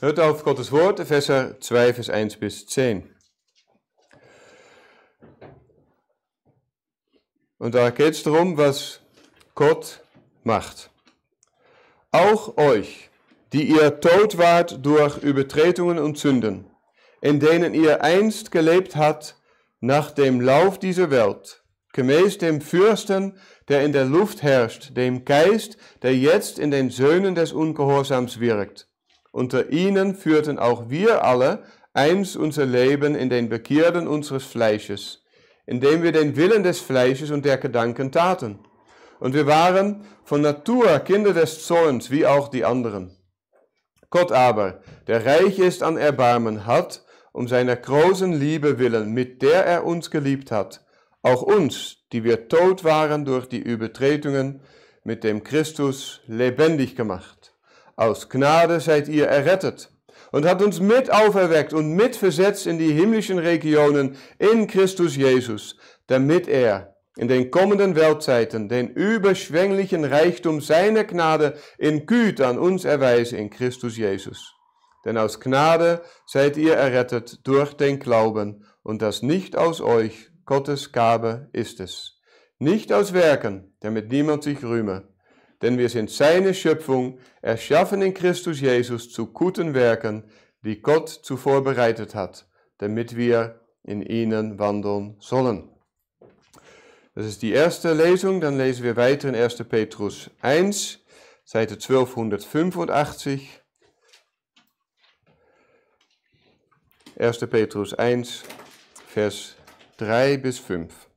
Hört auf Gottes Woord, Verser 2, Vers 1 bis 10. Und da geht es darum, was Gott macht. Auch euch, die ihr tot wart durch Übertretungen und Sünden, in denen ihr einst gelebt habt nach dem Lauf dieser Welt, gemäß dem Fürsten, der in der Luft herrscht, dem Geist, der jetzt in den Söhnen des Ungehorsams wirkt unter ihnen führten auch wir alle einst unser Leben in den Begierden unseres Fleisches, indem wir den Willen des Fleisches und der Gedanken taten. Und wir waren von Natur Kinder des Zorns, wie auch die anderen. Gott aber, der reich ist an Erbarmen, hat, um seiner großen Liebe willen, mit der er uns geliebt hat, auch uns, die wir tot waren durch die Übertretungen, mit dem Christus lebendig gemacht. Aus Gnade seid ihr errettet und hat uns mit auferweckt und mitversetzt in die himmlischen Regionen in Christus Jesus, damit er in den kommenden Weltzeiten den überschwänglichen Reichtum seiner Gnade in Güte an uns erweise in Christus Jesus. Denn aus Gnade seid ihr errettet durch den Glauben, und das nicht aus euch, Gottes Gabe ist es. Nicht aus Werken, damit niemand sich rühme, denn wir sind seine Schöpfung, erschaffen in Christus Jesus zu guten Werken, die Gott zuvor bereitet hat, damit wir in ihnen wandeln sollen. Das ist die erste Lesung. Dann lesen wir weiter in 1. Petrus 1, Seite 1285. 1. Petrus 1, Vers 3 bis 5.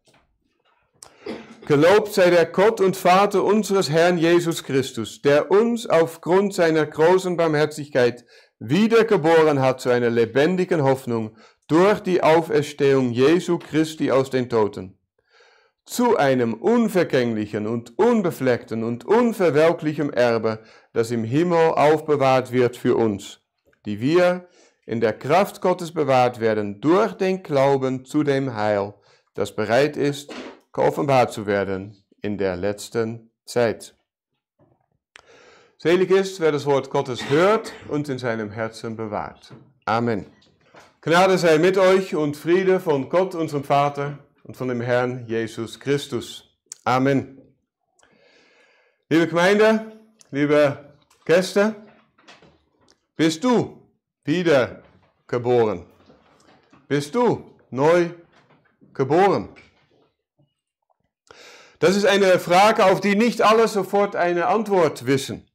Gelobt sei der Gott und Vater unseres Herrn Jesus Christus, der uns aufgrund seiner großen Barmherzigkeit wiedergeboren hat zu einer lebendigen Hoffnung durch die Auferstehung Jesu Christi aus den Toten, zu einem unvergänglichen und unbefleckten und unverwelklichen Erbe, das im Himmel aufbewahrt wird für uns, die wir in der Kraft Gottes bewahrt werden durch den Glauben zu dem Heil, das bereit ist, geoffenbart zu werden in der letzten Zeit. Selig ist, wer das Wort Gottes hört und in seinem Herzen bewahrt. Amen. Gnade sei mit euch und Friede von Gott, unserem Vater und von dem Herrn Jesus Christus. Amen. Liebe Gemeinde, liebe Gäste, bist du wiedergeboren? Bist du neu geboren? Das ist eine Frage, auf die nicht alle sofort eine Antwort wissen.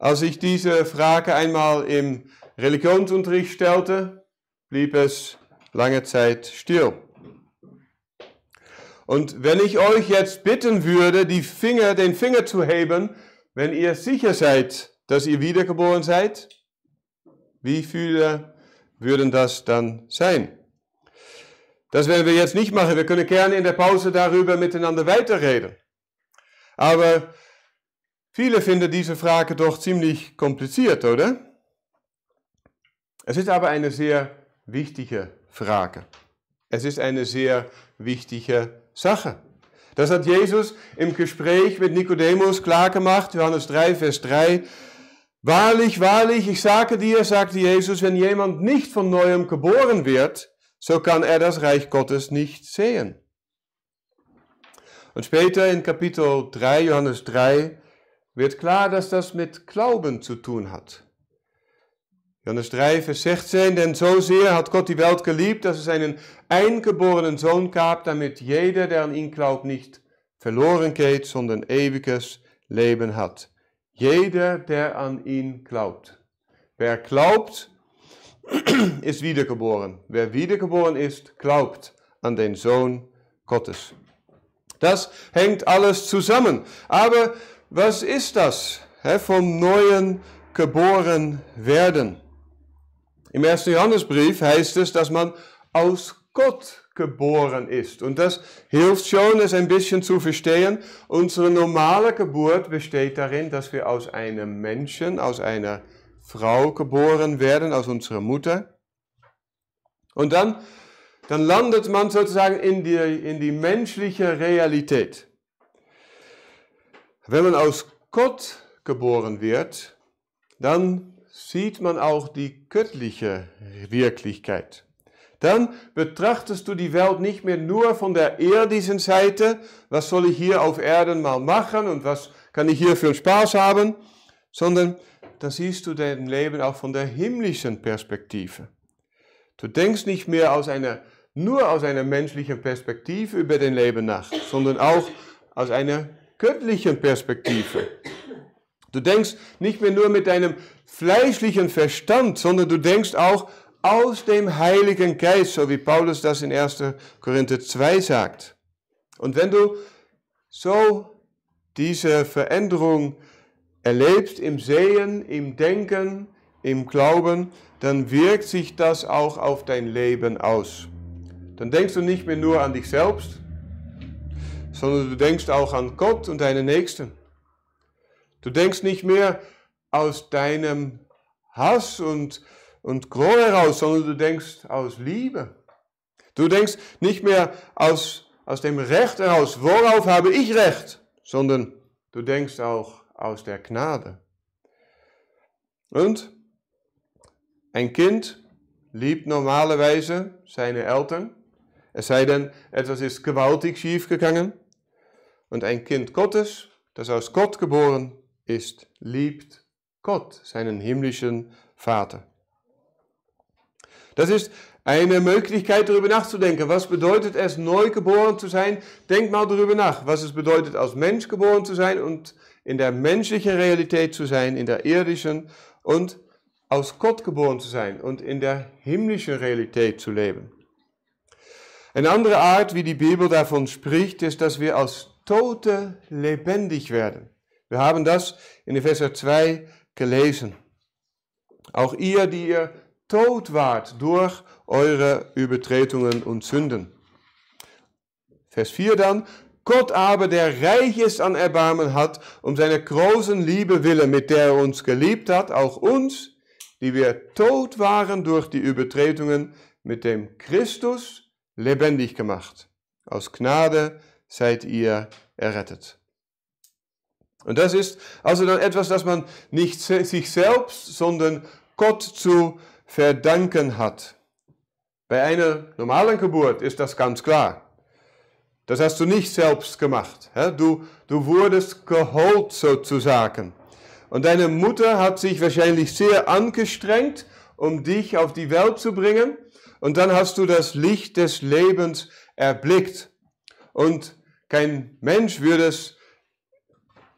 Als ich diese Frage einmal im Religionsunterricht stellte, blieb es lange Zeit still. Und wenn ich euch jetzt bitten würde, die Finger, den Finger zu heben, wenn ihr sicher seid, dass ihr wiedergeboren seid, wie viele würden das dann sein? Das werden wir jetzt nicht machen. Wir können gerne in der Pause darüber miteinander weiterreden. Aber viele finden diese Frage doch ziemlich kompliziert, oder? Es ist aber eine sehr wichtige Frage. Es ist eine sehr wichtige Sache. Das hat Jesus im Gespräch mit Nikodemus klargemacht, Johannes 3, Vers 3. Wahrlich, wahrlich, ich sage dir, sagte Jesus, wenn jemand nicht von neuem geboren wird, so kann er das Reich Gottes nicht sehen. Und später in Kapitel 3, Johannes 3, wird klar, dass das mit Glauben zu tun hat. Johannes 3, Vers 16, denn so sehr hat Gott die Welt geliebt, dass er seinen eingeborenen Sohn gab, damit jeder, der an ihn glaubt, nicht verloren geht, sondern ewiges Leben hat. Jeder, der an ihn glaubt. Wer glaubt, ist wiedergeboren. Wer wiedergeboren ist, glaubt an den Sohn Gottes. Das hängt alles zusammen. Aber was ist das He, vom Neuen geboren werden? Im ersten Johannesbrief heißt es, dass man aus Gott geboren ist. Und das hilft schon, es ein bisschen zu verstehen. Unsere normale Geburt besteht darin, dass wir aus einem Menschen, aus einer Frau geboren werden, aus unserer Mutter. Und dann, dann landet man sozusagen in die, in die menschliche Realität. Wenn man aus Gott geboren wird, dann sieht man auch die göttliche Wirklichkeit. Dann betrachtest du die Welt nicht mehr nur von der irdischen Seite, was soll ich hier auf Erden mal machen und was kann ich hier für einen Spaß haben, sondern dann siehst du dein Leben auch von der himmlischen Perspektive. Du denkst nicht mehr aus einer, nur aus einer menschlichen Perspektive über dein Leben nach, sondern auch aus einer göttlichen Perspektive. Du denkst nicht mehr nur mit deinem fleischlichen Verstand, sondern du denkst auch aus dem Heiligen Geist, so wie Paulus das in 1. Korinther 2 sagt. Und wenn du so diese Veränderung erlebst im Sehen, im Denken, im Glauben, dann wirkt sich das auch auf dein Leben aus. Dann denkst du nicht mehr nur an dich selbst, sondern du denkst auch an Gott und deine Nächsten. Du denkst nicht mehr aus deinem Hass und, und Groll heraus, sondern du denkst aus Liebe. Du denkst nicht mehr aus, aus dem Recht heraus, worauf habe ich Recht, sondern du denkst auch aus der Gnade. Und ein Kind liebt normalerweise seine Eltern, es sei denn, etwas ist gewaltig schiefgegangen. Und ein Kind Gottes, das aus Gott geboren ist, liebt Gott, seinen himmlischen Vater. Das ist eine Möglichkeit, darüber nachzudenken. Was bedeutet es, neu geboren zu sein? Denk mal darüber nach, was es bedeutet, als Mensch geboren zu sein und in der menschlichen Realität zu sein, in der irdischen und aus Gott geboren zu sein und in der himmlischen Realität zu leben. Eine andere Art, wie die Bibel davon spricht, ist, dass wir als Tote lebendig werden. Wir haben das in Epheser 2 gelesen. Auch ihr, die ihr tot wart durch eure Übertretungen und Sünden. Vers 4 dann, Gott aber, der reich ist an Erbarmen hat, um seiner großen Liebe willen, mit der er uns geliebt hat, auch uns, die wir tot waren durch die Übertretungen, mit dem Christus lebendig gemacht. Aus Gnade seid ihr errettet. Und das ist also dann etwas, das man nicht sich selbst, sondern Gott zu verdanken hat. Bei einer normalen Geburt ist das ganz klar. Das hast du nicht selbst gemacht. Du, du wurdest geholt sozusagen. Und deine Mutter hat sich wahrscheinlich sehr angestrengt, um dich auf die Welt zu bringen. Und dann hast du das Licht des Lebens erblickt. Und kein Mensch würde es,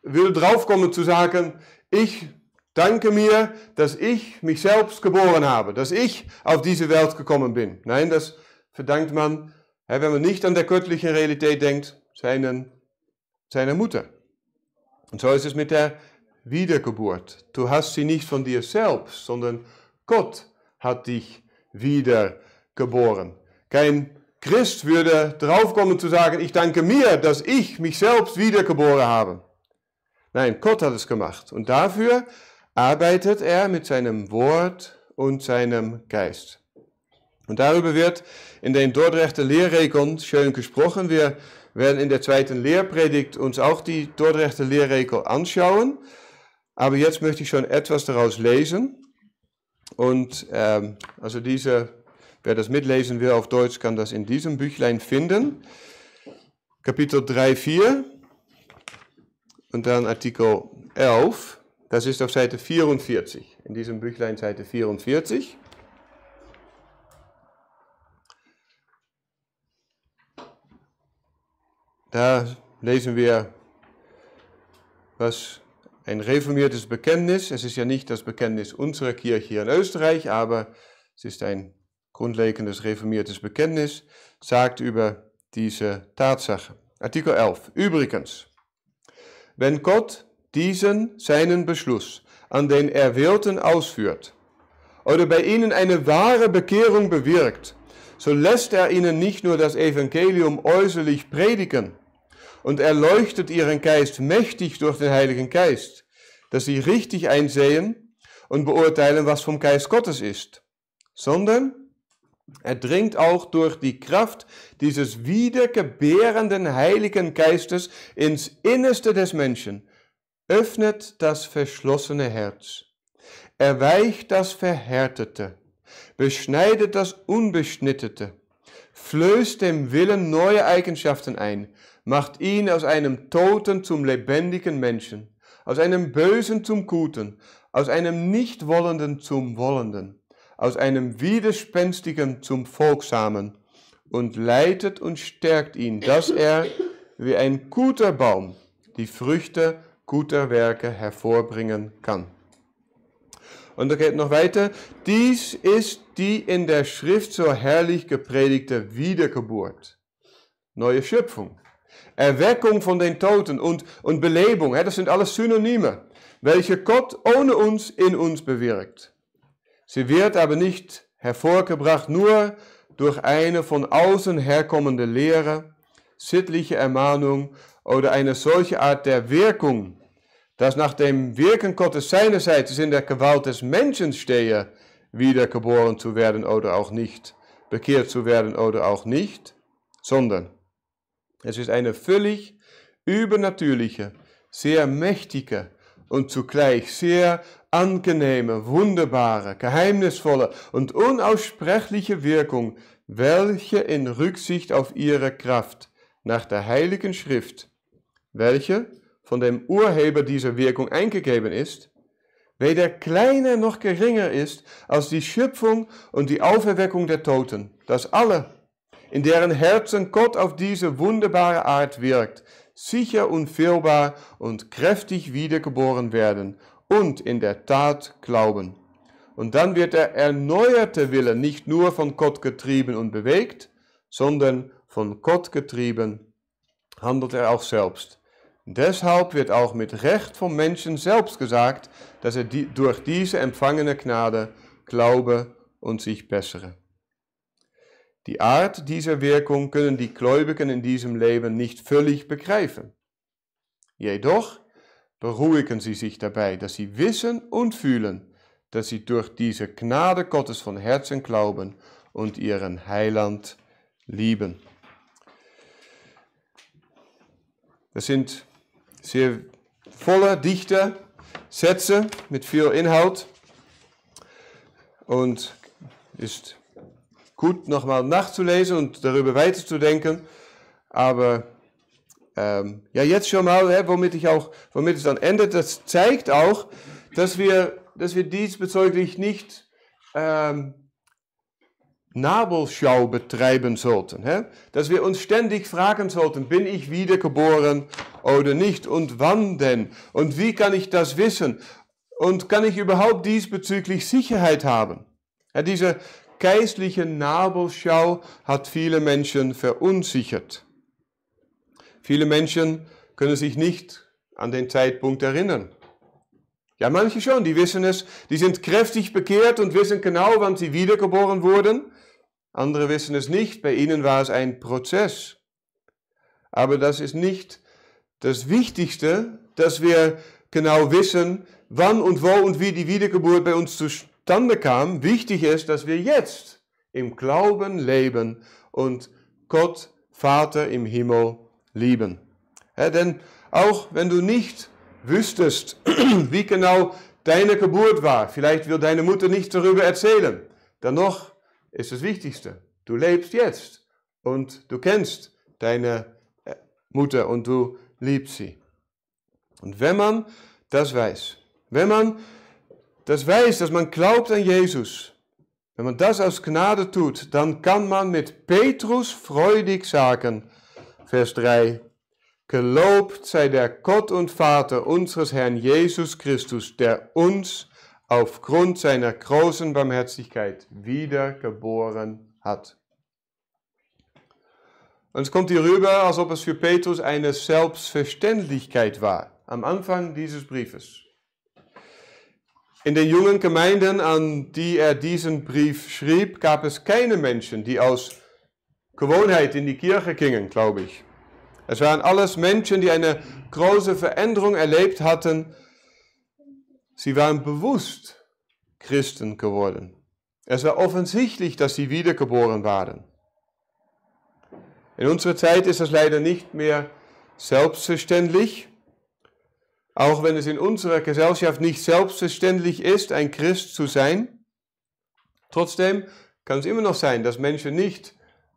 würde draufkommen zu sagen, ich danke mir, dass ich mich selbst geboren habe, dass ich auf diese Welt gekommen bin. Nein, das verdankt man wenn man nicht an der göttlichen Realität denkt, seinen, seiner Mutter. Und so ist es mit der Wiedergeburt. Du hast sie nicht von dir selbst, sondern Gott hat dich wiedergeboren. Kein Christ würde draufkommen zu sagen, ich danke mir, dass ich mich selbst wiedergeboren habe. Nein, Gott hat es gemacht. Und dafür arbeitet er mit seinem Wort und seinem Geist. Und darüber wird in den Dordrechter Lehrregeln schön gesprochen. Wir werden in der zweiten Lehrpredigt uns auch die Dordrechter Lehrregel anschauen. Aber jetzt möchte ich schon etwas daraus lesen. Und ähm, also diese, wer das mitlesen will auf Deutsch, kann das in diesem Büchlein finden. Kapitel 3, 4 und dann Artikel 11. Das ist auf Seite 44, in diesem Büchlein Seite 44. Da lesen wir, was ein reformiertes Bekenntnis, es ist ja nicht das Bekenntnis unserer Kirche hier in Österreich, aber es ist ein grundlegendes reformiertes Bekenntnis, sagt über diese Tatsache. Artikel 11. Übrigens, wenn Gott diesen seinen Beschluss an den Erwählten ausführt oder bei ihnen eine wahre Bekehrung bewirkt, so lässt er ihnen nicht nur das Evangelium äußerlich predigen, und er leuchtet ihren Geist mächtig durch den Heiligen Geist, dass sie richtig einsehen und beurteilen, was vom Geist Gottes ist, sondern er dringt auch durch die Kraft dieses wiedergebärenden Heiligen Geistes ins Innerste des Menschen, öffnet das verschlossene Herz, erweicht das Verhärtete, beschneidet das Unbeschnittete, flößt dem Willen neue Eigenschaften ein, macht ihn aus einem Toten zum lebendigen Menschen, aus einem Bösen zum Guten, aus einem Nichtwollenden zum Wollenden, aus einem Widerspenstigen zum Folgsamen und leitet und stärkt ihn, dass er wie ein guter Baum die Früchte guter Werke hervorbringen kann. Und er geht noch weiter. Dies ist die in der Schrift so herrlich gepredigte Wiedergeburt, neue Schöpfung. Erweckung von den Toten und, und Belebung. Das sind alles Synonyme, welche Gott ohne uns in uns bewirkt. Sie wird aber nicht hervorgebracht nur durch eine von außen herkommende Lehre, sittliche Ermahnung oder eine solche Art der Wirkung, dass nach dem Wirken Gottes seinerseits in der Gewalt des Menschen stehe, wiedergeboren zu werden oder auch nicht, bekehrt zu werden oder auch nicht, sondern es ist eine völlig übernatürliche, sehr mächtige und zugleich sehr angenehme, wunderbare, geheimnisvolle und unaussprechliche Wirkung, welche in Rücksicht auf ihre Kraft nach der Heiligen Schrift, welche von dem Urheber dieser Wirkung eingegeben ist, weder kleiner noch geringer ist als die Schöpfung und die Auferweckung der Toten, dass alle in deren Herzen Gott auf diese wunderbare Art wirkt, sicher unfehlbar und kräftig wiedergeboren werden und in der Tat glauben. Und dann wird der erneuerte Wille nicht nur von Gott getrieben und bewegt, sondern von Gott getrieben handelt er auch selbst. Deshalb wird auch mit Recht vom Menschen selbst gesagt, dass er die, durch diese empfangene Gnade glaube und sich bessere. Die Art dieser Wirkung können die Gläubigen in diesem Leben nicht völlig begreifen. Jedoch beruhigen sie sich dabei, dass sie wissen und fühlen, dass sie durch diese Gnade Gottes von Herzen glauben und ihren Heiland lieben. Das sind sehr volle, dichte Sätze mit viel Inhalt und ist gut nochmal nachzulesen und darüber weiterzudenken. Aber ähm, ja, jetzt schon mal, hä, womit, ich auch, womit es dann endet, das zeigt auch, dass wir, dass wir diesbezüglich nicht ähm, Nabelschau betreiben sollten. Hä? Dass wir uns ständig fragen sollten, bin ich wiedergeboren oder nicht und wann denn? Und wie kann ich das wissen? Und kann ich überhaupt diesbezüglich Sicherheit haben? Ja, diese geistliche Nabelschau hat viele Menschen verunsichert. Viele Menschen können sich nicht an den Zeitpunkt erinnern. Ja, manche schon, die wissen es, die sind kräftig bekehrt und wissen genau, wann sie wiedergeboren wurden. Andere wissen es nicht, bei ihnen war es ein Prozess. Aber das ist nicht das Wichtigste, dass wir genau wissen, wann und wo und wie die Wiedergeburt bei uns zustande kam. Wichtig ist, dass wir jetzt im Glauben leben und Gott, Vater im Himmel, lieben. Ja, denn auch wenn du nicht wüsstest, wie genau deine Geburt war, vielleicht will deine Mutter nicht darüber erzählen, dann noch ist das Wichtigste, du lebst jetzt und du kennst deine äh, Mutter und du liebst sie. Und wenn man das weiß, wenn man das wijst, dass man glaubt an Jesus. Wenn man das aus Gnade tut, dann kann man mit Petrus freudig sagen. Vers 3. Gelobt sei der Gott und Vater unseres Herrn Jesus Christus, der uns aufgrund seiner großen Barmherzigkeit wiedergeboren hat. Und es kommt hier rüber, als ob es für Petrus eine Selbstverständlichkeit war, am Anfang dieses Briefes. In den jungen Gemeinden, an die er diesen Brief schrieb, gab es keine Menschen, die aus Gewohnheit in die Kirche gingen, glaube ich. Es waren alles Menschen, die eine große Veränderung erlebt hatten. Sie waren bewusst Christen geworden. Es war offensichtlich, dass sie wiedergeboren waren. In unserer Zeit ist das leider nicht mehr selbstverständlich. Auch wenn es in unserer Gesellschaft nicht selbstverständlich ist, ein Christ zu sein, trotzdem kann es immer noch sein, dass Menschen nicht,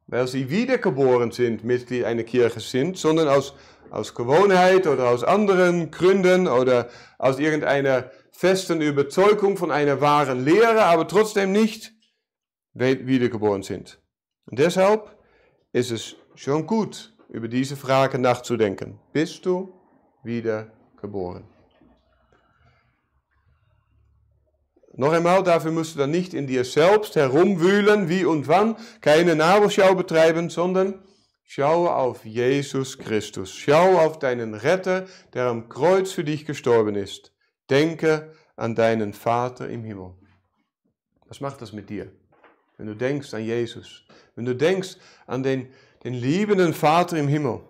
weil sie wiedergeboren sind, Mitglied einer Kirche sind, sondern aus, aus Gewohnheit oder aus anderen Gründen oder aus irgendeiner festen Überzeugung von einer wahren Lehre, aber trotzdem nicht wiedergeboren sind. Und deshalb ist es schon gut, über diese Frage nachzudenken. Bist du wiedergeboren? geboren. Noch einmal, dafür musst du dann nicht in dir selbst herumwühlen, wie und wann, keine Nabelschau betreiben, sondern schau auf Jesus Christus. Schau auf deinen Retter, der am Kreuz für dich gestorben ist. Denke an deinen Vater im Himmel. Was macht das mit dir? Wenn du denkst an Jesus, wenn du denkst an den, den liebenden Vater im Himmel,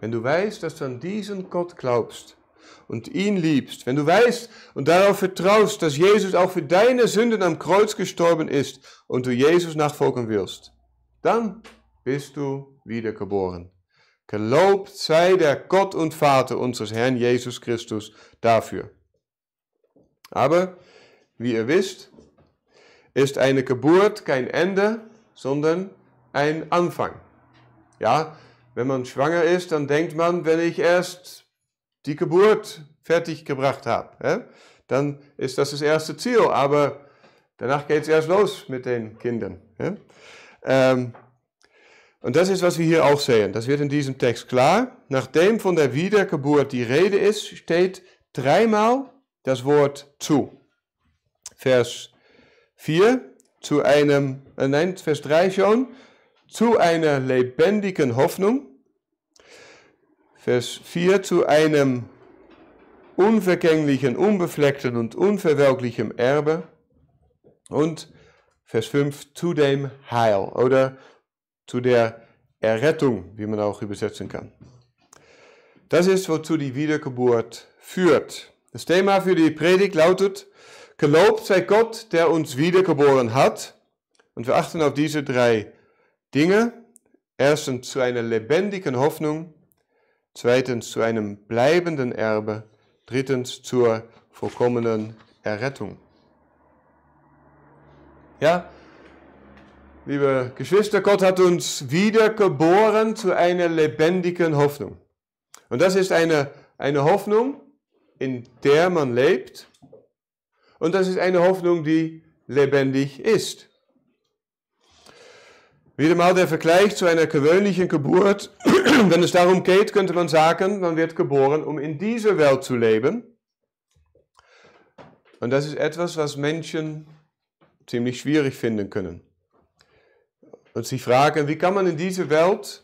wenn du weißt, dass du an diesen Gott glaubst und ihn liebst, wenn du weißt und darauf vertraust, dass Jesus auch für deine Sünden am Kreuz gestorben ist und du Jesus nachfolgen wirst, dann bist du wiedergeboren. Gelobt sei der Gott und Vater unseres Herrn Jesus Christus dafür. Aber, wie ihr wisst, ist eine Geburt kein Ende, sondern ein Anfang. Ja, wenn man schwanger ist, dann denkt man, wenn ich erst die Geburt fertig gebracht habe, ja, dann ist das das erste Ziel. Aber danach geht es erst los mit den Kindern. Ja. Ähm, und das ist, was wir hier auch sehen. Das wird in diesem Text klar. Nachdem von der Wiedergeburt die Rede ist, steht dreimal das Wort zu. Vers 4 zu einem, äh, nein, Vers 3 schon, zu einer lebendigen Hoffnung. Vers 4 zu einem unvergänglichen, unbefleckten und unverwelklichen Erbe. Und Vers 5 zu dem Heil oder zu der Errettung, wie man auch übersetzen kann. Das ist, wozu die Wiedergeburt führt. Das Thema für die Predigt lautet, Gelobt sei Gott, der uns wiedergeboren hat. Und wir achten auf diese drei Dinge erstens zu einer lebendigen Hoffnung, zweitens zu einem bleibenden Erbe, drittens zur vollkommenen Errettung. Ja, liebe Geschwister, Gott hat uns wiedergeboren zu einer lebendigen Hoffnung. Und das ist eine, eine Hoffnung, in der man lebt. Und das ist eine Hoffnung, die lebendig ist. Wieder mal der Vergleich zu einer gewöhnlichen Geburt. Wenn es darum geht, könnte man sagen, man wird geboren, um in dieser Welt zu leben. Und das ist etwas, was Menschen ziemlich schwierig finden können. Und sie fragen, wie kann man in dieser Welt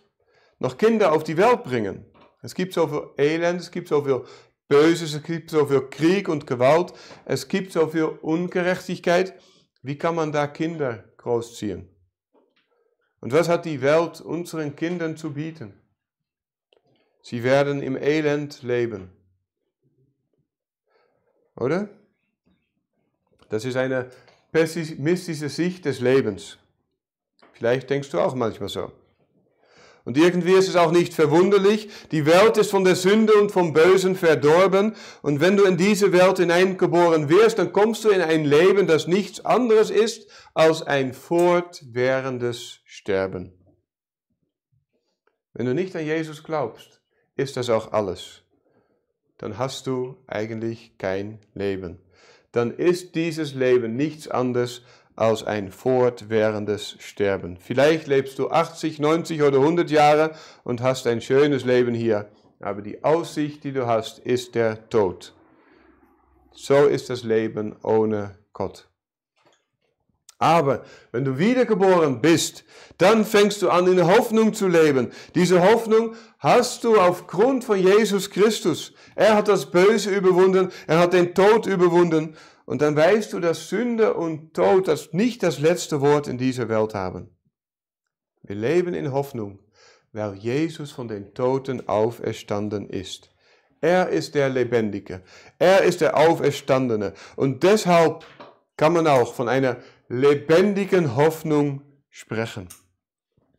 noch Kinder auf die Welt bringen? Es gibt so viel Elend, es gibt so viel Böses, es gibt so viel Krieg und Gewalt, es gibt so viel Ungerechtigkeit. Wie kann man da Kinder großziehen? Und was hat die Welt unseren Kindern zu bieten? Sie werden im Elend leben. Oder? Das ist eine pessimistische Sicht des Lebens. Vielleicht denkst du auch manchmal so. Und irgendwie ist es auch nicht verwunderlich, die Welt ist von der Sünde und vom Bösen verdorben. Und wenn du in diese Welt hineingeboren wirst, dann kommst du in ein Leben, das nichts anderes ist als ein fortwährendes Sterben. Wenn du nicht an Jesus glaubst, ist das auch alles. Dann hast du eigentlich kein Leben. Dann ist dieses Leben nichts anderes als ein fortwährendes Sterben. Vielleicht lebst du 80, 90 oder 100 Jahre und hast ein schönes Leben hier, aber die Aussicht, die du hast, ist der Tod. So ist das Leben ohne Gott. Aber wenn du wiedergeboren bist, dann fängst du an, in der Hoffnung zu leben. Diese Hoffnung hast du aufgrund von Jesus Christus. Er hat das Böse überwunden, er hat den Tod überwunden und dann weißt du, dass Sünde und Tod das nicht das letzte Wort in dieser Welt haben. Wir leben in Hoffnung, weil Jesus von den Toten auferstanden ist. Er ist der Lebendige. Er ist der Auferstandene. Und deshalb kann man auch von einer lebendigen Hoffnung sprechen.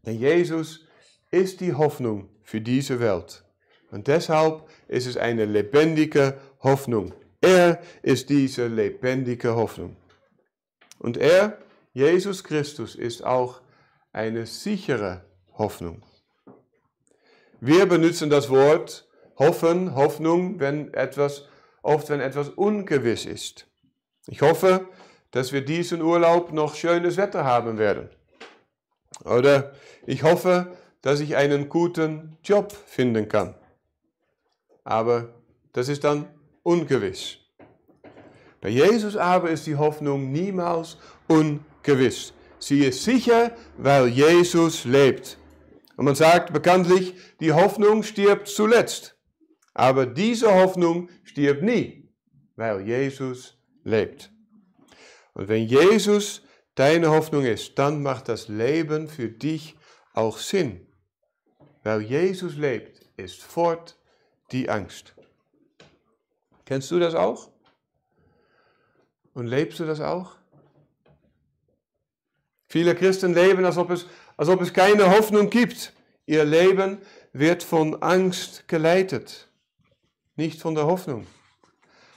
Denn Jesus ist die Hoffnung für diese Welt. Und deshalb ist es eine lebendige Hoffnung. Er ist diese lebendige Hoffnung. Und er, Jesus Christus, ist auch eine sichere Hoffnung. Wir benutzen das Wort hoffen, Hoffnung, wenn etwas, oft wenn etwas ungewiss ist. Ich hoffe, dass wir diesen Urlaub noch schönes Wetter haben werden. Oder ich hoffe, dass ich einen guten Job finden kann. Aber das ist dann ungewiss. Bei Jesus aber ist die Hoffnung niemals ungewiss. Sie ist sicher, weil Jesus lebt. Und man sagt bekanntlich, die Hoffnung stirbt zuletzt. Aber diese Hoffnung stirbt nie, weil Jesus lebt. Und wenn Jesus deine Hoffnung ist, dann macht das Leben für dich auch Sinn. Weil Jesus lebt, ist fort die Angst. Kennst du das auch? Und lebst du das auch? Viele Christen leben, als ob es, als ob es keine Hoffnung gibt. Ihr Leben wird von Angst geleitet, nicht von der Hoffnung.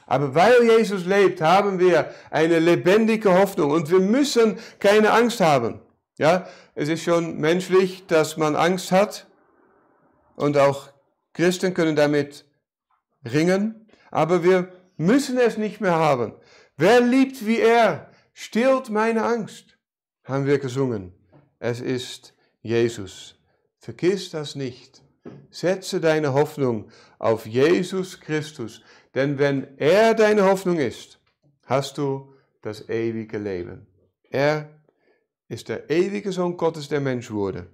Aber weil Jesus lebt, haben wir eine lebendige Hoffnung und wir müssen keine Angst haben. Ja, es ist schon menschlich, dass man Angst hat und auch Christen können damit ringen aber wir müssen es nicht mehr haben. Wer liebt wie er, stillt meine Angst, haben wir gesungen. Es ist Jesus. Vergiss das nicht. Setze deine Hoffnung auf Jesus Christus, denn wenn er deine Hoffnung ist, hast du das ewige Leben. Er ist der ewige Sohn Gottes, der Mensch wurde.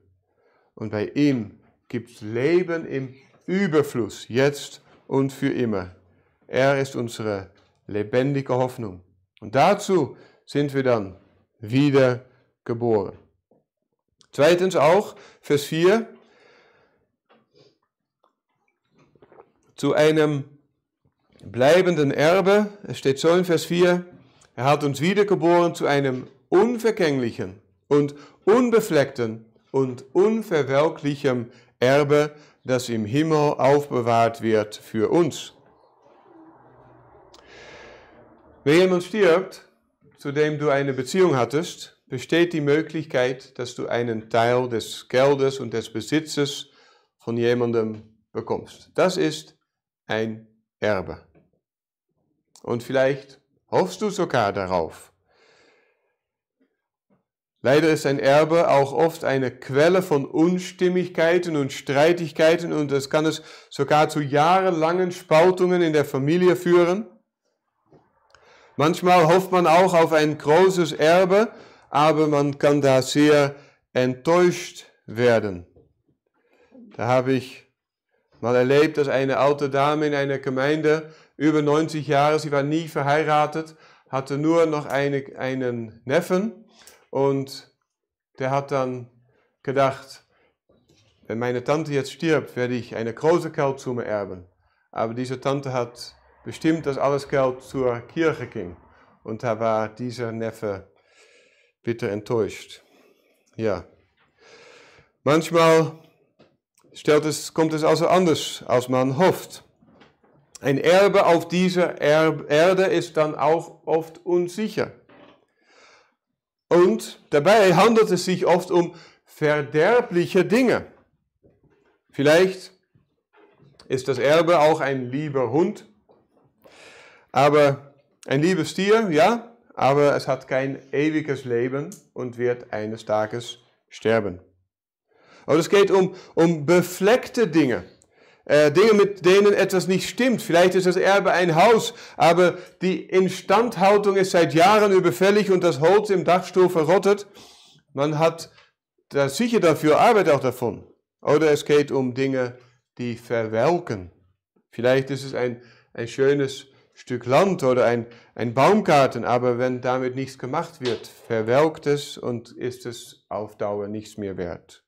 Und bei ihm gibt es Leben im Überfluss, jetzt und für immer. Er ist unsere lebendige Hoffnung. Und dazu sind wir dann wiedergeboren. Zweitens auch, Vers 4, zu einem bleibenden Erbe. Es steht so in Vers 4, er hat uns wiedergeboren zu einem unvergänglichen und unbefleckten und unverwelklichen Erbe, das im Himmel aufbewahrt wird für uns Wenn jemand stirbt, zu dem du eine Beziehung hattest, besteht die Möglichkeit, dass du einen Teil des Geldes und des Besitzes von jemandem bekommst. Das ist ein Erbe. Und vielleicht hoffst du sogar darauf. Leider ist ein Erbe auch oft eine Quelle von Unstimmigkeiten und Streitigkeiten und das kann es sogar zu jahrelangen Spaltungen in der Familie führen. Manchmal hofft man auch auf ein großes Erbe, aber man kann da sehr enttäuscht werden. Da habe ich mal erlebt, dass eine alte Dame in einer Gemeinde, über 90 Jahre, sie war nie verheiratet, hatte nur noch eine, einen Neffen und der hat dann gedacht, wenn meine Tante jetzt stirbt, werde ich eine große Geldsumme erben. Aber diese Tante hat bestimmt, dass alles Geld zur Kirche ging. Und da war dieser Neffe bitter enttäuscht. Ja. Manchmal stellt es, kommt es also anders, als man hofft. Ein Erbe auf dieser er Erde ist dann auch oft unsicher. Und dabei handelt es sich oft um verderbliche Dinge. Vielleicht ist das Erbe auch ein lieber Hund, aber ein liebes Tier, ja, aber es hat kein ewiges Leben und wird eines Tages sterben. Aber es geht um, um befleckte Dinge. Äh, Dinge, mit denen etwas nicht stimmt. Vielleicht ist das Erbe ein Haus, aber die Instandhaltung ist seit Jahren überfällig und das Holz im Dachstuhl verrottet. Man hat da sicher dafür Arbeit auch davon. Oder es geht um Dinge, die verwelken. Vielleicht ist es ein, ein schönes Stück Land oder ein, ein Baumgarten, aber wenn damit nichts gemacht wird, verwelkt es und ist es auf Dauer nichts mehr wert.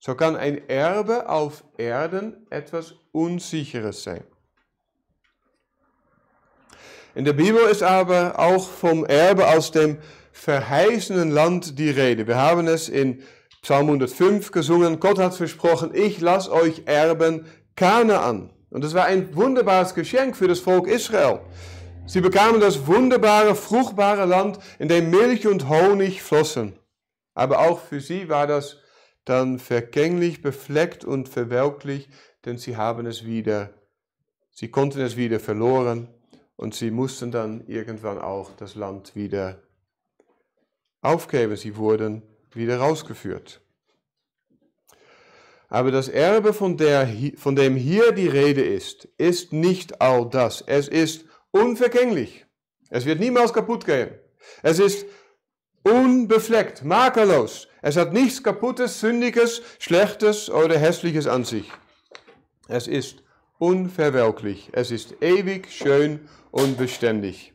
So kann ein Erbe auf Erden etwas Unsicheres sein. In der Bibel ist aber auch vom Erbe aus dem verheißenen Land die Rede. Wir haben es in Psalm 105 gesungen. Gott hat versprochen, ich lasse euch erben Kanaan. Und das war ein wunderbares Geschenk für das Volk Israel. Sie bekamen das wunderbare, fruchtbare Land, in dem Milch und Honig flossen. Aber auch für sie war das dann vergänglich, befleckt und verwelklich, denn sie haben es wieder, sie konnten es wieder verloren und sie mussten dann irgendwann auch das Land wieder aufgeben. Sie wurden wieder rausgeführt. Aber das Erbe, von, der, von dem hier die Rede ist, ist nicht all das. Es ist unvergänglich. Es wird niemals kaputt gehen. Es ist unbefleckt, makellos. Es hat nichts Kaputtes, Sündiges, Schlechtes oder Hässliches an sich. Es ist unverwelklich. Es ist ewig, schön und beständig.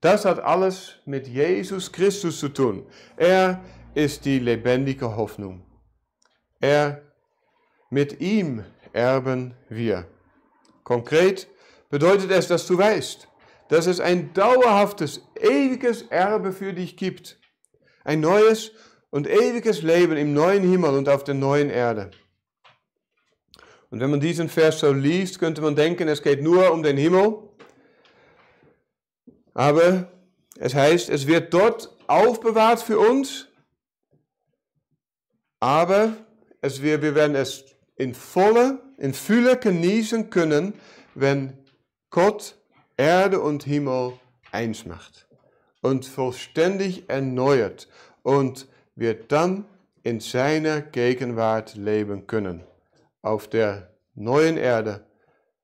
Das hat alles mit Jesus Christus zu tun. Er ist die lebendige Hoffnung. Er mit ihm erben wir. Konkret bedeutet es, dass du weißt, dass es ein dauerhaftes, ewiges Erbe für dich gibt. Ein neues und ewiges Leben im neuen Himmel und auf der neuen Erde. Und wenn man diesen Vers so liest, könnte man denken, es geht nur um den Himmel. Aber es heißt, es wird dort aufbewahrt für uns, aber es, wir, wir werden es in volle, in Fülle genießen können, wenn Gott Erde und Himmel eins macht und vollständig erneuert und wir dann in seiner Gegenwart leben können auf der neuen Erde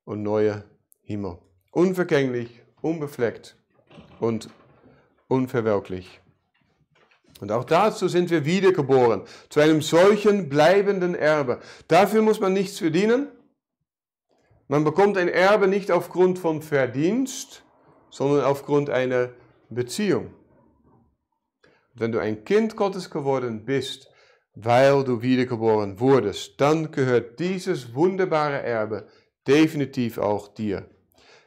und neuen Himmel. Unvergänglich, unbefleckt und unverwelklich. Und auch dazu sind wir wiedergeboren, zu einem solchen bleibenden Erbe. Dafür muss man nichts verdienen. Man bekommt ein Erbe nicht aufgrund von Verdienst, sondern aufgrund einer Beziehung. Wenn du ein Kind Gottes geworden bist, weil du wiedergeboren wurdest, dann gehört dieses wunderbare Erbe definitiv auch dir.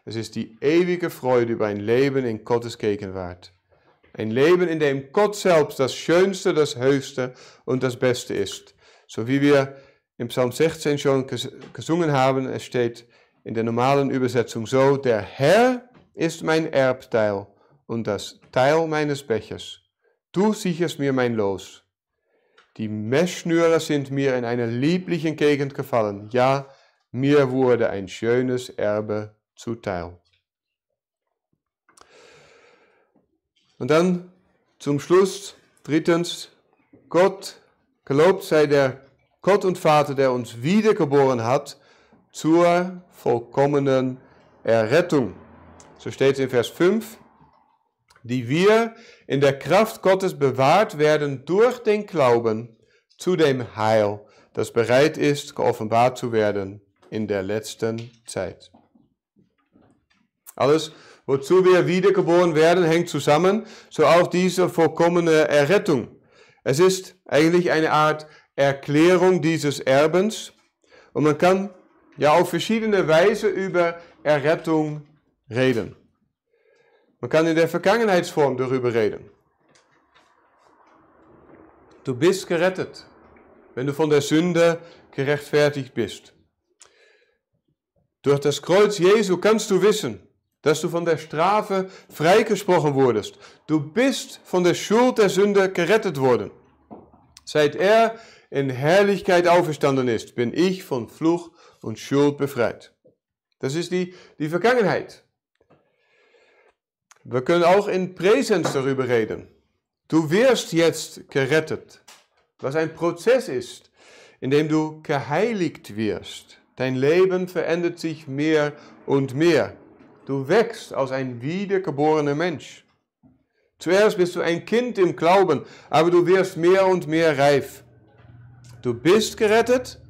Es ist die ewige Freude über ein Leben in Gottes Gegenwart. Ein Leben, in dem Gott selbst das Schönste, das Höchste und das Beste ist. So wie wir im Psalm 16 schon gesungen haben, es steht in der normalen Übersetzung so, der Herr ist mein Erbteil und das Teil meines Bechers. Du sicherst mir mein Los. Die Messschnüre sind mir in einer lieblichen Gegend gefallen. Ja, mir wurde ein schönes Erbe zuteil. Und dann zum Schluss, drittens, Gott, gelobt sei der Gott und Vater, der uns wiedergeboren hat zur vollkommenen Errettung. So steht es in Vers 5, die wir in der Kraft Gottes bewahrt werden durch den Glauben zu dem Heil, das bereit ist, geoffenbart zu werden in der letzten Zeit. Alles Wozu wir wiedergeboren werden, hängt zusammen, so auch diese vollkommene Errettung. Es ist eigentlich eine Art Erklärung dieses Erbens und man kann ja auf verschiedene Weise über Errettung reden. Man kann in der Vergangenheitsform darüber reden. Du bist gerettet, wenn du von der Sünde gerechtfertigt bist. Durch das Kreuz Jesu kannst du wissen, dass du von der Strafe freigesprochen wurdest. Du bist von der Schuld der Sünde gerettet worden. Seit er in Herrlichkeit auferstanden ist, bin ich von Fluch und Schuld befreit. Das ist die, die Vergangenheit. Wir können auch in Präsenz darüber reden. Du wirst jetzt gerettet, was ein Prozess ist, in dem du geheiligt wirst. Dein Leben verändert sich mehr und mehr. Du wächst aus ein wiedergeborener Mensch. Zuerst bist du ein Kind im Glauben, aber du wirst mehr und mehr reif. Du bist gerettet,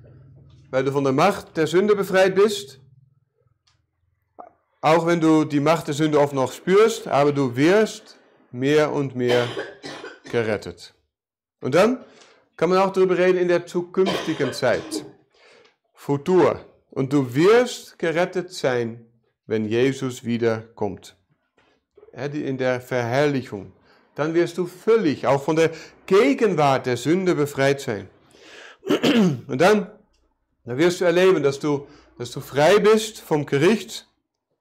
weil du von der Macht der Sünde befreit bist. Auch wenn du die Macht der Sünde oft noch spürst, aber du wirst mehr und mehr gerettet. Und dann kann man auch darüber reden in der zukünftigen Zeit. Futur. Und du wirst gerettet sein wenn Jesus wiederkommt. In der Verherrlichung. Dann wirst du völlig auch von der Gegenwart der Sünde befreit sein. Und dann, dann wirst du erleben, dass du, dass du frei bist vom Gericht,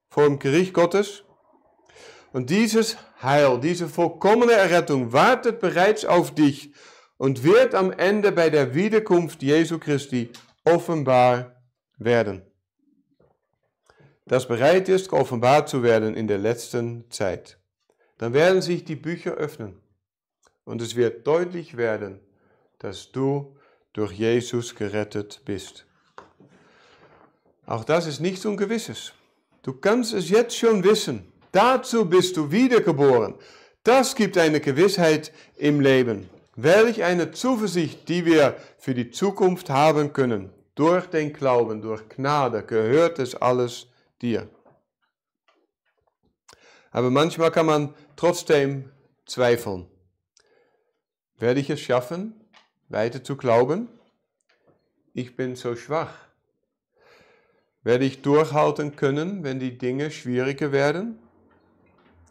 vom Gericht Gottes. Und dieses Heil, diese vollkommene Errettung wartet bereits auf dich und wird am Ende bei der Wiederkunft Jesu Christi offenbar werden das bereit ist, geoffenbart zu werden in der letzten Zeit. Dann werden sich die Bücher öffnen und es wird deutlich werden, dass du durch Jesus gerettet bist. Auch das ist nichts Ungewisses. Du kannst es jetzt schon wissen. Dazu bist du wiedergeboren. Das gibt eine Gewissheit im Leben. Welch eine Zuversicht, die wir für die Zukunft haben können. Durch den Glauben, durch Gnade gehört es alles dir. Aber manchmal kann man trotzdem zweifeln. Werde ich es schaffen, weiter zu glauben? Ich bin so schwach. Werde ich durchhalten können, wenn die Dinge schwieriger werden?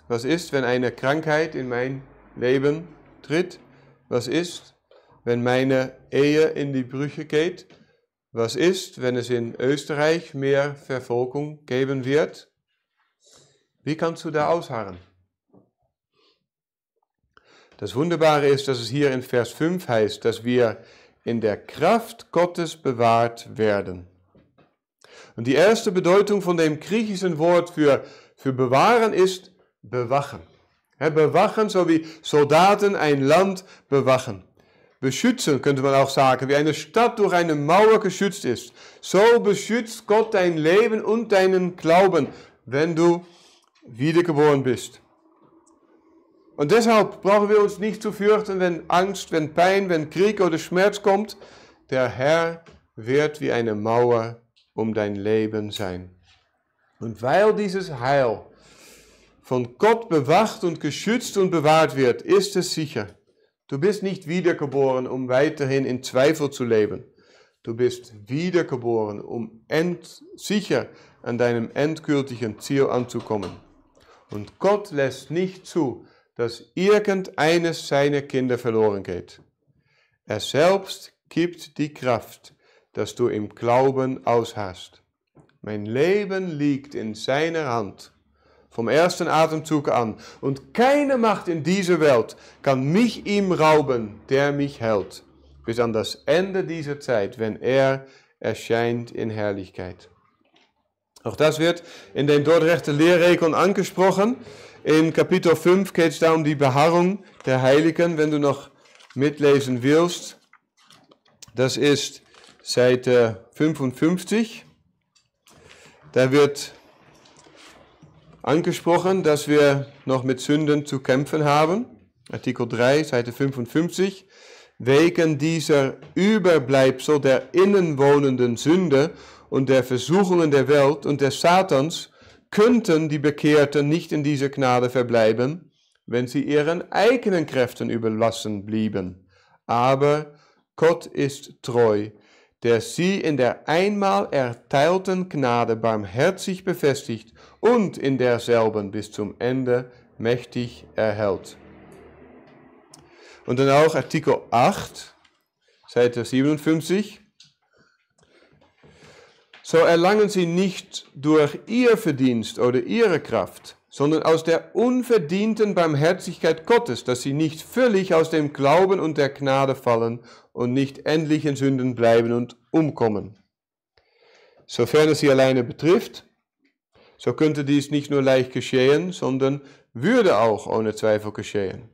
Was ist, wenn eine Krankheit in mein Leben tritt? Was ist, wenn meine Ehe in die Brüche geht? Was ist, wenn es in Österreich mehr Verfolgung geben wird? Wie kannst du da ausharren? Das Wunderbare ist, dass es hier in Vers 5 heißt, dass wir in der Kraft Gottes bewahrt werden. Und die erste Bedeutung von dem griechischen Wort für, für bewahren ist bewachen. bewachen, so wie Soldaten ein Land bewachen. Beschützen könnte man auch sagen, wie eine Stadt durch eine Mauer geschützt ist. So beschützt Gott dein Leben und deinen Glauben, wenn du wiedergeboren bist. Und deshalb brauchen wir uns nicht zu fürchten, wenn Angst, wenn Pein, wenn Krieg oder Schmerz kommt. Der Herr wird wie eine Mauer um dein Leben sein. Und weil dieses Heil von Gott bewacht und geschützt und bewahrt wird, ist es sicher. Du bist nicht wiedergeboren, um weiterhin in Zweifel zu leben. Du bist wiedergeboren, um end, sicher an deinem endgültigen Ziel anzukommen. Und Gott lässt nicht zu, dass irgendeines seiner Kinder verloren geht. Er selbst gibt die Kraft, dass du im Glauben aushast. Mein Leben liegt in seiner Hand vom ersten Atemzug an. Und keine Macht in dieser Welt kann mich ihm rauben, der mich hält, bis an das Ende dieser Zeit, wenn er erscheint in Herrlichkeit. Auch das wird in den Dordrechter Lehrregeln angesprochen. In Kapitel 5 geht es da um die Beharrung der Heiligen, wenn du noch mitlesen willst. Das ist Seite 55. Da wird angesprochen, dass wir noch mit Sünden zu kämpfen haben. Artikel 3, Seite 55. Wegen dieser Überbleibsel der innenwohnenden Sünde und der Versuchungen der Welt und des Satans könnten die Bekehrten nicht in dieser Gnade verbleiben, wenn sie ihren eigenen Kräften überlassen blieben. Aber Gott ist treu, der sie in der einmal erteilten Gnade barmherzig befestigt und in derselben bis zum Ende mächtig erhält. Und dann auch Artikel 8, Seite 57. So erlangen sie nicht durch ihr Verdienst oder ihre Kraft, sondern aus der unverdienten Barmherzigkeit Gottes, dass sie nicht völlig aus dem Glauben und der Gnade fallen und nicht endlich in Sünden bleiben und umkommen. Sofern es sie alleine betrifft, so könnte dies nicht nur leicht geschehen, sondern würde auch ohne Zweifel geschehen.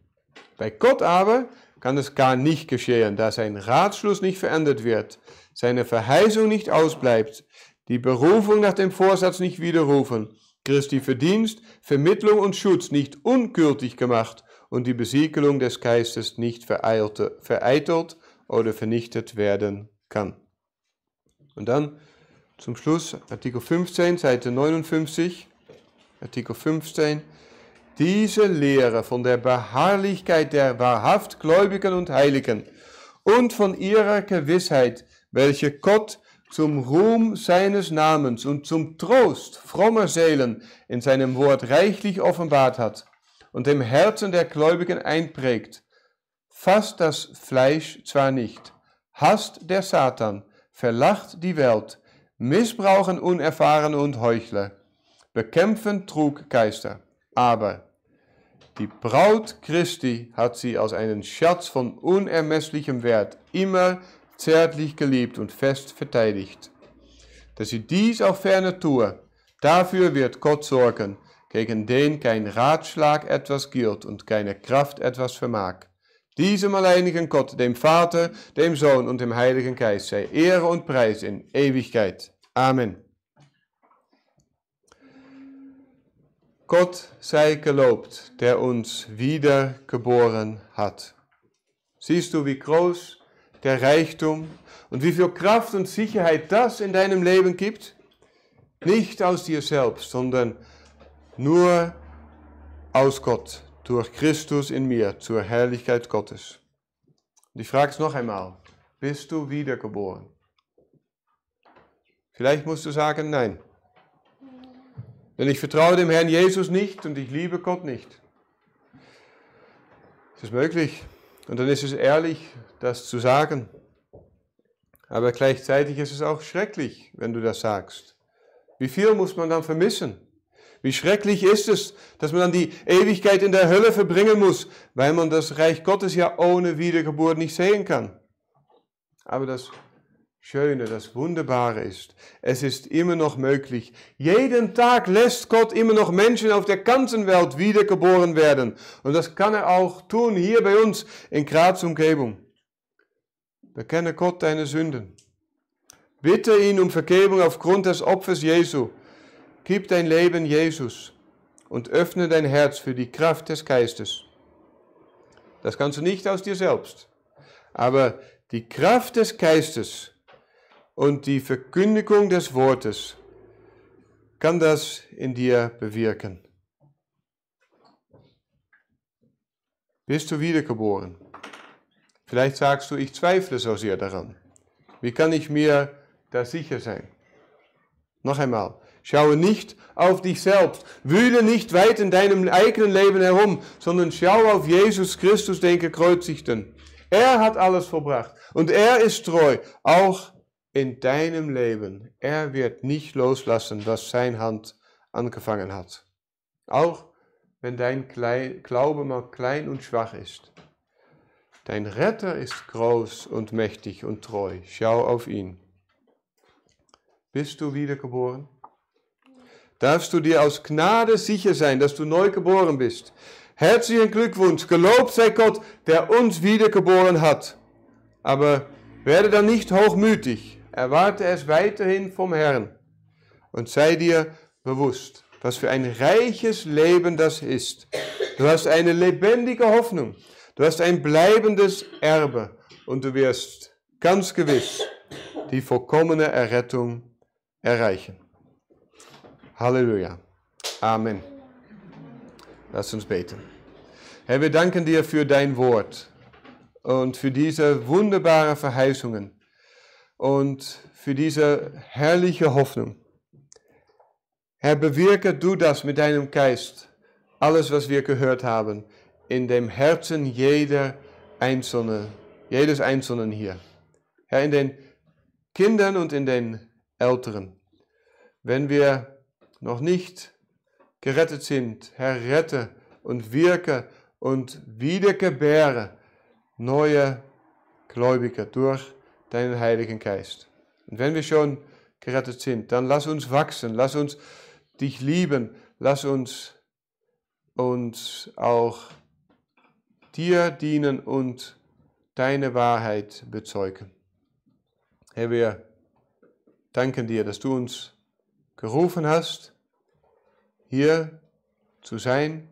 Bei Gott aber kann es gar nicht geschehen, da sein Ratschluss nicht verändert wird, seine Verheißung nicht ausbleibt, die Berufung nach dem Vorsatz nicht widerrufen, Christi Verdienst, Vermittlung und Schutz nicht ungültig gemacht und die Besiegelung des Geistes nicht vereitelt oder vernichtet werden kann. Und dann zum Schluss Artikel 15, Seite 59. Artikel 15. Diese Lehre von der Beharrlichkeit der wahrhaft Gläubigen und Heiligen und von ihrer Gewissheit, welche Gott zum Ruhm seines Namens und zum Trost frommer Seelen in seinem Wort reichlich offenbart hat und dem Herzen der Gläubigen einprägt, fasst das Fleisch zwar nicht, hasst der Satan, verlacht die Welt, missbrauchen Unerfahrene und Heuchler, bekämpfen Truggeister. Aber die Braut Christi hat sie als einen Schatz von unermesslichem Wert immer zärtlich geliebt und fest verteidigt. Dass sie dies auch ferner tue, dafür wird Gott sorgen, gegen den kein Ratschlag etwas gilt und keine Kraft etwas vermag diesem alleinigen Gott, dem Vater, dem Sohn und dem Heiligen Geist, sei Ehre und Preis in Ewigkeit. Amen. Gott sei gelobt, der uns wiedergeboren hat. Siehst du, wie groß der Reichtum und wie viel Kraft und Sicherheit das in deinem Leben gibt? Nicht aus dir selbst, sondern nur aus Gott durch Christus in mir zur Herrlichkeit Gottes. Und ich frage es noch einmal, bist du wiedergeboren? Vielleicht musst du sagen, nein. Denn ich vertraue dem Herrn Jesus nicht und ich liebe Gott nicht. Es ist möglich und dann ist es ehrlich, das zu sagen. Aber gleichzeitig ist es auch schrecklich, wenn du das sagst. Wie viel muss man dann vermissen? Wie schrecklich ist es, dass man dann die Ewigkeit in der Hölle verbringen muss, weil man das Reich Gottes ja ohne Wiedergeburt nicht sehen kann. Aber das Schöne, das Wunderbare ist, es ist immer noch möglich. Jeden Tag lässt Gott immer noch Menschen auf der ganzen Welt wiedergeboren werden. Und das kann er auch tun hier bei uns in Graz Umgebung. Bekenne Gott deine Sünden. Bitte ihn um Vergebung aufgrund des Opfers Jesu. Gib dein Leben Jesus und öffne dein Herz für die Kraft des Geistes. Das kannst du nicht aus dir selbst. Aber die Kraft des Geistes und die Verkündigung des Wortes kann das in dir bewirken. Bist du wiedergeboren? Vielleicht sagst du, ich zweifle so sehr daran. Wie kann ich mir da sicher sein? Noch einmal, Schaue nicht auf dich selbst. Wühle nicht weit in deinem eigenen Leben herum, sondern schaue auf Jesus Christus, den Gekreuzigten. Er hat alles verbracht und er ist treu, auch in deinem Leben. Er wird nicht loslassen, was sein Hand angefangen hat. Auch wenn dein Glaube mal klein und schwach ist. Dein Retter ist groß und mächtig und treu. Schau auf ihn. Bist du wiedergeboren? darfst du dir aus Gnade sicher sein, dass du neu geboren bist. Herzlichen Glückwunsch, gelobt sei Gott, der uns wiedergeboren hat. Aber werde dann nicht hochmütig, erwarte es weiterhin vom Herrn und sei dir bewusst, was für ein reiches Leben das ist. Du hast eine lebendige Hoffnung, du hast ein bleibendes Erbe und du wirst ganz gewiss die vollkommene Errettung erreichen. Halleluja. Amen. Lass uns beten. Herr, wir danken dir für dein Wort und für diese wunderbaren Verheißungen und für diese herrliche Hoffnung. Herr, bewirke du das mit deinem Geist, alles, was wir gehört haben, in dem Herzen jeder Einzelne, jedes Einzelnen hier. Herr, in den Kindern und in den Älteren. Wenn wir noch nicht gerettet sind, Herr, rette und wirke und wiedergebäre neue Gläubige durch deinen Heiligen Geist. Und wenn wir schon gerettet sind, dann lass uns wachsen, lass uns dich lieben, lass uns uns auch dir dienen und deine Wahrheit bezeugen. Herr, wir danken dir, dass du uns gerufen hast, hier zu sein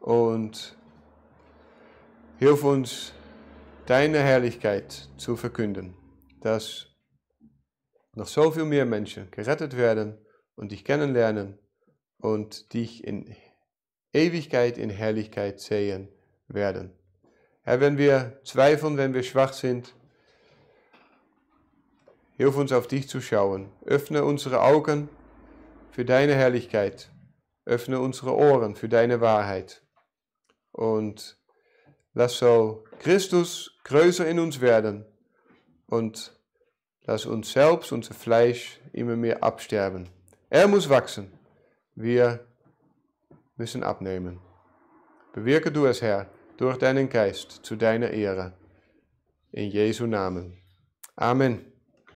und hilf uns, deine Herrlichkeit zu verkünden, dass noch so viel mehr Menschen gerettet werden und dich kennenlernen und dich in Ewigkeit, in Herrlichkeit sehen werden. Herr, wenn wir zweifeln, wenn wir schwach sind, Hilf uns auf dich zu schauen. Öffne unsere Augen für deine Herrlichkeit. Öffne unsere Ohren für deine Wahrheit. Und lass so Christus größer in uns werden. Und lass uns selbst, unser Fleisch, immer mehr absterben. Er muss wachsen. Wir müssen abnehmen. Bewirke du es, Herr, durch deinen Geist zu deiner Ehre. In Jesu Namen. Amen.